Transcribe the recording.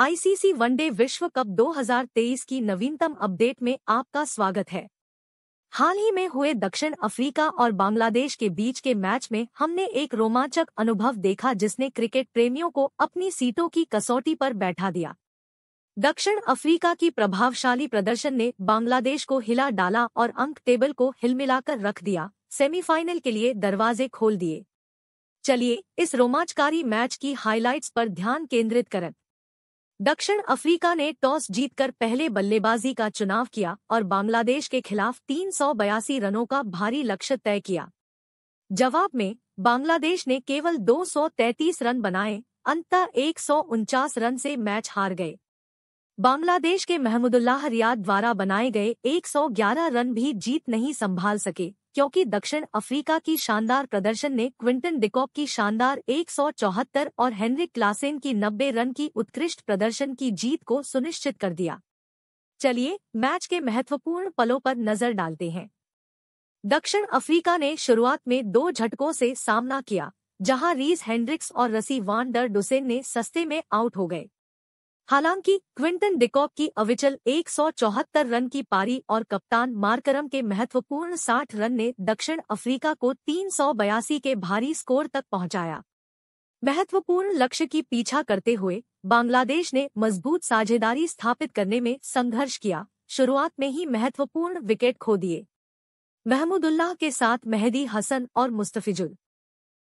ICC one day विश्व cup 2023 की नवीनतम अपडेट में आपका स्वागत है हाल ही में हुए दक्षिण अफ्रीका और बांग्लादेश के बीच के मैच में हमने एक रोमांचक अनुभव देखा जिसने क्रिकेट प्रेमियों को अपनी सीटों की कसौटी पर बैठा दिया दक्षिण अफ्रीका की प्रभावशाली प्रदर्शन ने बांग्लादेश को हिला डाला और अंक टेबल को हिलमिलाकर रख दिया सेमीफाइनल के लिए दरवाजे खोल दिए चलिए इस रोमांचकारी मैच की हाइलाइट्स पर ध्यान केंद्रित करें दक्षिण अफ्रीका ने टॉस जीतकर पहले बल्लेबाजी का चुनाव किया और बांग्लादेश के खिलाफ तीन रनों का भारी लक्ष्य तय किया जवाब में बांग्लादेश ने केवल 233 रन बनाए अंततः एक रन से मैच हार गए बांग्लादेश के महमूदुल्लाह रियाद द्वारा बनाए गए 111 रन भी जीत नहीं संभाल सके क्योंकि दक्षिण अफ्रीका की शानदार प्रदर्शन ने क्विंटन डिकॉक की शानदार एक और हेनरिक क्लासेन की 90 रन की उत्कृष्ट प्रदर्शन की जीत को सुनिश्चित कर दिया चलिए मैच के महत्वपूर्ण पलों पर नजर डालते हैं दक्षिण अफ्रीका ने शुरुआत में दो झटकों से सामना किया जहां रीज हेंड्रिक्स और रसी वान डर डुसेन ने सस्ते में आउट हो गए हालांकि क्विंटन डिकॉक की अविचल एक रन की पारी और कप्तान मार्करम के महत्वपूर्ण 60 रन ने दक्षिण अफ्रीका को तीन के भारी स्कोर तक पहुंचाया महत्वपूर्ण लक्ष्य की पीछा करते हुए बांग्लादेश ने मजबूत साझेदारी स्थापित करने में संघर्ष किया शुरुआत में ही महत्वपूर्ण विकेट खो दिए महमूदुल्लाह के साथ मेहदी हसन और मुस्तफिजुल